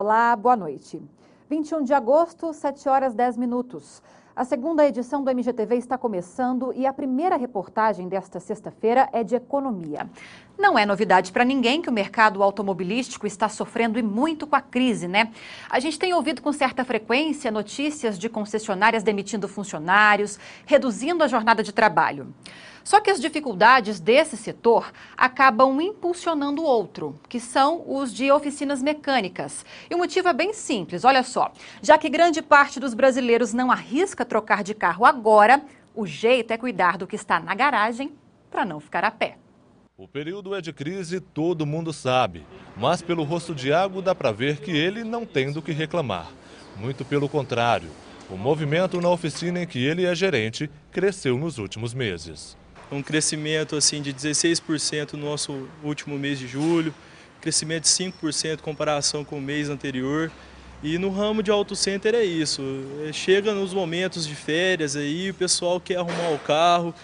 Olá, boa noite. 21 de agosto, 7 horas 10 minutos. A segunda edição do MGTV está começando e a primeira reportagem desta sexta-feira é de economia. Não é novidade para ninguém que o mercado automobilístico está sofrendo e muito com a crise, né? A gente tem ouvido com certa frequência notícias de concessionárias demitindo funcionários, reduzindo a jornada de trabalho. Só que as dificuldades desse setor acabam impulsionando outro, que são os de oficinas mecânicas. E o motivo é bem simples, olha só. Já que grande parte dos brasileiros não arrisca trocar de carro agora, o jeito é cuidar do que está na garagem para não ficar a pé. O período é de crise, todo mundo sabe, mas pelo rosto de Iago dá para ver que ele não tem do que reclamar. Muito pelo contrário, o movimento na oficina em que ele é gerente cresceu nos últimos meses. Um crescimento assim de 16% no nosso último mês de julho, crescimento de 5% em comparação com o mês anterior. E no ramo de auto center é isso. Eh, chega nos momentos de férias aí, o pessoal quer arrumar o carro,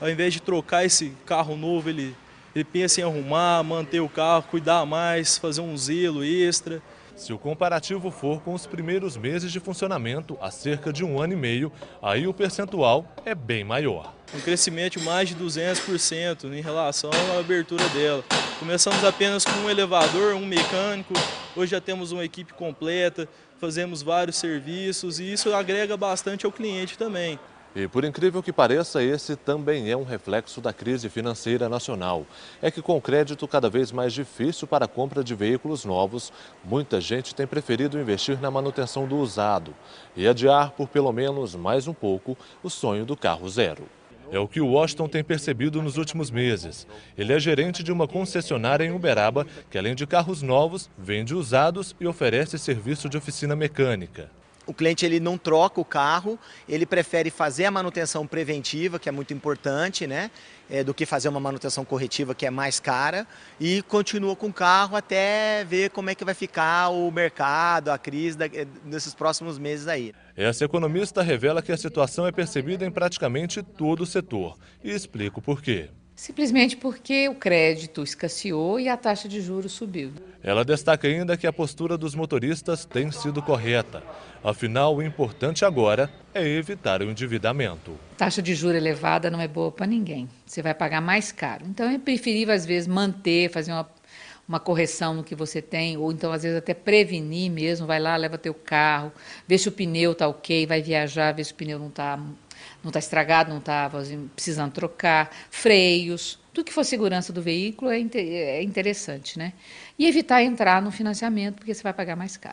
ao invés de trocar esse carro novo, ele ele pensa em arrumar, manter o carro, cuidar mais, fazer um zelo extra. Se o comparativo for com os primeiros meses de funcionamento, há cerca de um ano e meio, aí o percentual é bem maior. Um crescimento mais de 200% em relação à abertura dela. Começamos apenas com um elevador, um mecânico, hoje já temos uma equipe completa, fazemos vários serviços e isso agrega bastante ao cliente também. E por incrível que pareça, esse também é um reflexo da crise financeira nacional. É que com o crédito cada vez mais difícil para a compra de veículos novos, muita gente tem preferido investir na manutenção do usado e adiar por pelo menos mais um pouco o sonho do carro zero. É o que o Washington tem percebido nos últimos meses. Ele é gerente de uma concessionária em Uberaba, que além de carros novos, vende usados e oferece serviço de oficina mecânica o cliente ele não troca o carro, ele prefere fazer a manutenção preventiva, que é muito importante, né? É, do que fazer uma manutenção corretiva, que é mais cara, e continua com o carro até ver como é que vai ficar o mercado, a crise da, nesses próximos meses aí. Essa economista revela que a situação é percebida em praticamente todo o setor e explica o porquê simplesmente porque o crédito escasseou e a taxa de juros subiu. Ela destaca ainda que a postura dos motoristas tem sido correta. Afinal, o importante agora é evitar o endividamento. Taxa de juro elevada não é boa para ninguém. Você vai pagar mais caro. Então é preferível às vezes manter, fazer uma uma correção no que você tem, ou então às vezes até prevenir mesmo, vai lá, leva teu carro, vê se o pneu tá ok, vai viajar, vê se o pneu não tá, não tá estragado, não tá assim, precisando trocar, freios, tudo que for segurança do veículo é, é interessante, né? E evitar entrar no financiamento, porque você vai pagar mais caro.